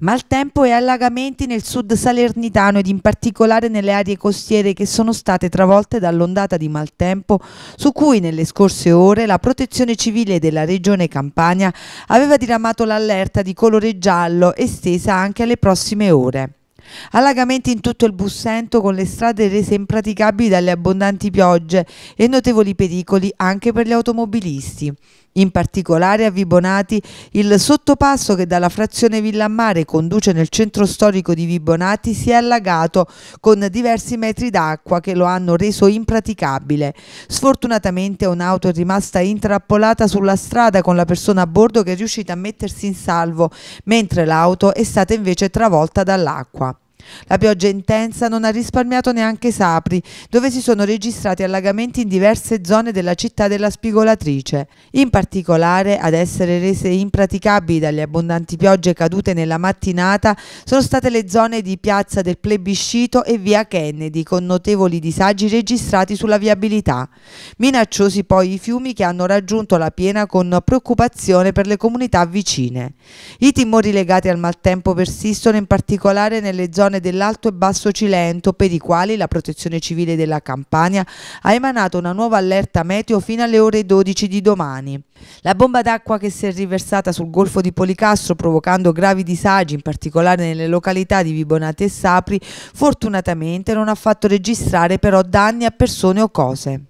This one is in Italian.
maltempo e allagamenti nel sud salernitano ed in particolare nelle aree costiere che sono state travolte dall'ondata di maltempo su cui nelle scorse ore la protezione civile della regione Campania aveva diramato l'allerta di colore giallo estesa anche alle prossime ore. Allagamenti in tutto il Bussento con le strade rese impraticabili dalle abbondanti piogge e notevoli pericoli anche per gli automobilisti in particolare a Vibonati il sottopasso che dalla frazione Villamare conduce nel centro storico di Vibonati si è allagato con diversi metri d'acqua che lo hanno reso impraticabile. Sfortunatamente un'auto è rimasta intrappolata sulla strada con la persona a bordo che è riuscita a mettersi in salvo, mentre l'auto è stata invece travolta dall'acqua. La pioggia intensa non ha risparmiato neanche Sapri, dove si sono registrati allagamenti in diverse zone della città della spigolatrice. In particolare, ad essere rese impraticabili dalle abbondanti piogge cadute nella mattinata, sono state le zone di Piazza del Plebiscito e Via Kennedy, con notevoli disagi registrati sulla viabilità. Minacciosi poi i fiumi che hanno raggiunto la piena con preoccupazione per le comunità vicine. I timori legati al maltempo persistono in particolare nelle zone zone dell'Alto e Basso Cilento per i quali la Protezione Civile della Campania ha emanato una nuova allerta meteo fino alle ore 12 di domani. La bomba d'acqua che si è riversata sul golfo di Policastro provocando gravi disagi in particolare nelle località di Vibonate e Sapri fortunatamente non ha fatto registrare però danni a persone o cose.